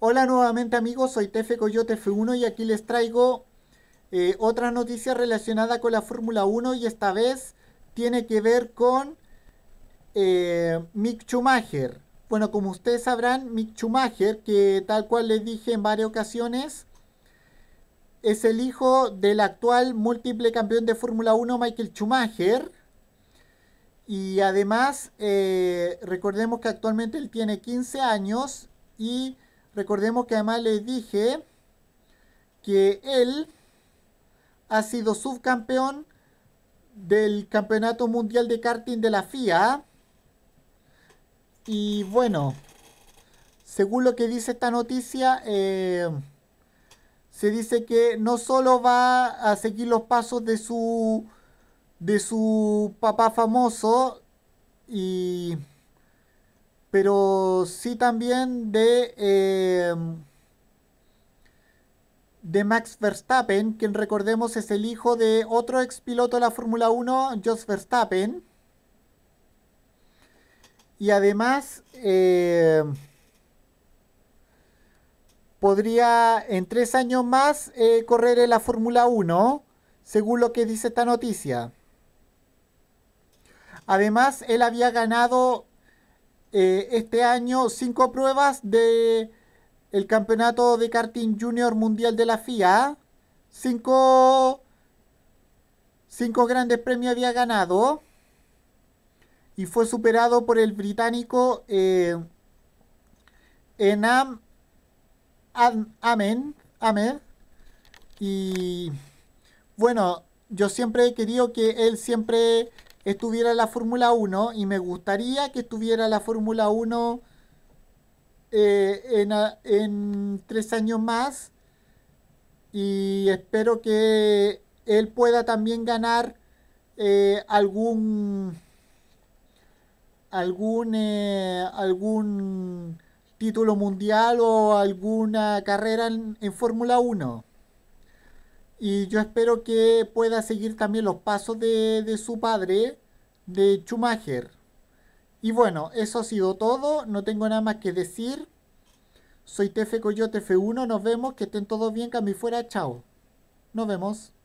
Hola nuevamente amigos, soy Tefe Coyote F1 y aquí les traigo eh, otra noticia relacionada con la Fórmula 1 y esta vez tiene que ver con eh, Mick Schumacher. Bueno, como ustedes sabrán, Mick Schumacher, que tal cual les dije en varias ocasiones, es el hijo del actual múltiple campeón de Fórmula 1 Michael Schumacher. Y además, eh, recordemos que actualmente él tiene 15 años y Recordemos que además le dije que él ha sido subcampeón del Campeonato Mundial de Karting de la FIA. Y bueno, según lo que dice esta noticia, eh, se dice que no solo va a seguir los pasos de su, de su papá famoso y pero sí también de, em, de Max Verstappen, quien recordemos es el hijo de otro expiloto de la Fórmula 1, Jos Verstappen. Y además em, podría en tres años más eh, correr en la Fórmula 1, según lo que dice esta noticia. Además, él había ganado eh, este año cinco pruebas de el campeonato de karting junior mundial de la FIA. Cinco, cinco grandes premios había ganado y fue superado por el británico eh, Enam Amen, Y bueno, yo siempre he querido que él siempre estuviera la Fórmula 1 y me gustaría que estuviera la Fórmula 1 eh, en, tres años más y espero que él pueda también ganar eh, algún eh, algún título mundial o alguna carrera en Fórmula 1. Y yo espero que pueda seguir también los pasos de, de su padre, de Schumacher. Y bueno, eso ha sido todo. No tengo nada más que decir. Soy TF Coyote F1. Nos vemos. Que estén todos bien. Cami fuera. Chao. Nos vemos.